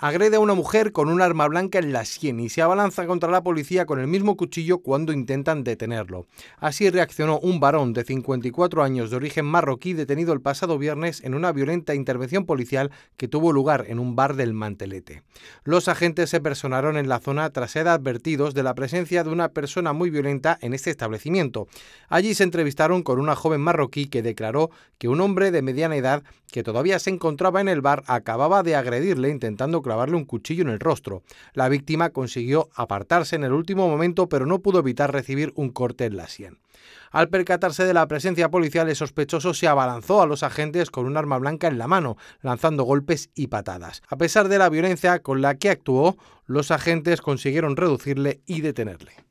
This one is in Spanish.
agrede a una mujer con un arma blanca en la sien y se abalanza contra la policía con el mismo cuchillo cuando intentan detenerlo. Así reaccionó un varón de 54 años de origen marroquí detenido el pasado viernes en una violenta intervención policial que tuvo lugar en un bar del Mantelete. Los agentes se personaron en la zona tras ser advertidos de la presencia de una persona muy violenta en este establecimiento. Allí se entrevistaron con una joven marroquí que declaró que un hombre de mediana edad que todavía se encontraba en el bar acababa de agredirle intentando clavarle un cuchillo en el rostro. La víctima consiguió apartarse en el último momento, pero no pudo evitar recibir un corte en la sien. Al percatarse de la presencia policial, el sospechoso se abalanzó a los agentes con un arma blanca en la mano, lanzando golpes y patadas. A pesar de la violencia con la que actuó, los agentes consiguieron reducirle y detenerle.